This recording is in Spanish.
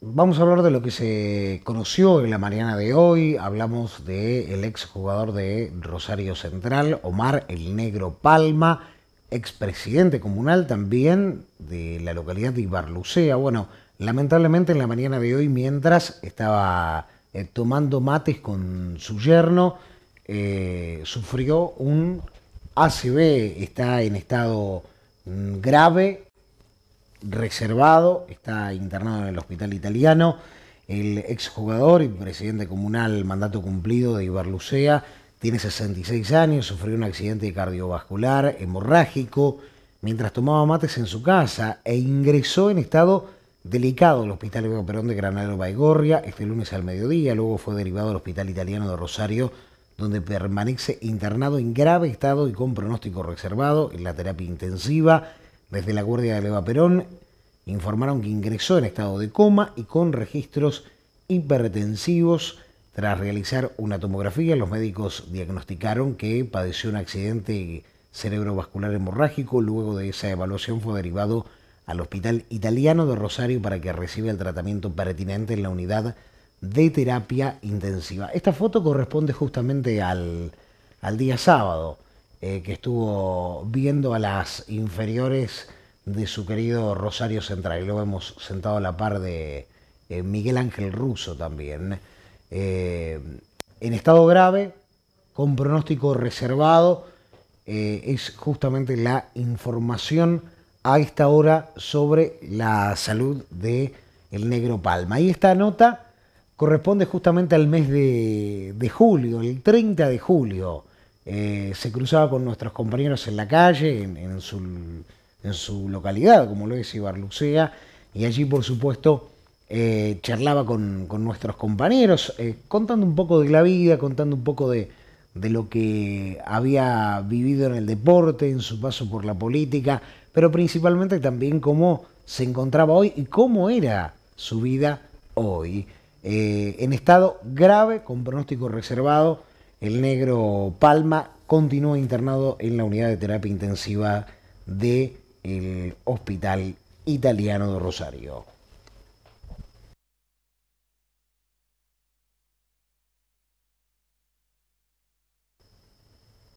Vamos a hablar de lo que se conoció en la mañana de hoy. Hablamos del exjugador de Rosario Central, Omar el Negro Palma, expresidente comunal también de la localidad de Ibarlucea. Bueno, lamentablemente en la mañana de hoy, mientras estaba eh, tomando mates con su yerno, eh, sufrió un ACB. está en estado mm, grave, reservado, está internado en el hospital italiano. El exjugador y presidente comunal mandato cumplido de Ibarlucea tiene 66 años, sufrió un accidente cardiovascular hemorrágico mientras tomaba mates en su casa e ingresó en estado delicado al Hospital de Perón de Granadero Baigorria este lunes al mediodía. Luego fue derivado al Hospital Italiano de Rosario, donde permanece internado en grave estado y con pronóstico reservado en la terapia intensiva. Desde la guardia de Leva Perón informaron que ingresó en estado de coma y con registros hipertensivos. Tras realizar una tomografía, los médicos diagnosticaron que padeció un accidente cerebrovascular hemorrágico. Luego de esa evaluación fue derivado al Hospital Italiano de Rosario para que reciba el tratamiento pertinente en la unidad de terapia intensiva. Esta foto corresponde justamente al, al día sábado. Eh, que estuvo viendo a las inferiores de su querido Rosario Central. Y luego hemos sentado a la par de eh, Miguel Ángel Russo también. Eh, en estado grave, con pronóstico reservado, es justamente la información a esta hora sobre la salud de el Negro Palma. Y esta nota corresponde justamente al mes de, de julio, el 30 de julio eh, se cruzaba con nuestros compañeros en la calle, en, su, localidad, como lo decía Ibarlucea, y allí, por supuesto, eh, charlaba con, nuestros compañeros, eh, contando un poco de la vida, contando un poco de, lo que había vivido en el deporte, en su paso por la política, pero principalmente también cómo se encontraba hoy y cómo era su vida hoy. en estado grave, con pronóstico reservado, el negro Palma continúa internado en la unidad de terapia intensiva del Hospital Italiano de Rosario.